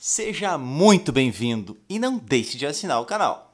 Seja muito bem-vindo e não deixe de assinar o canal.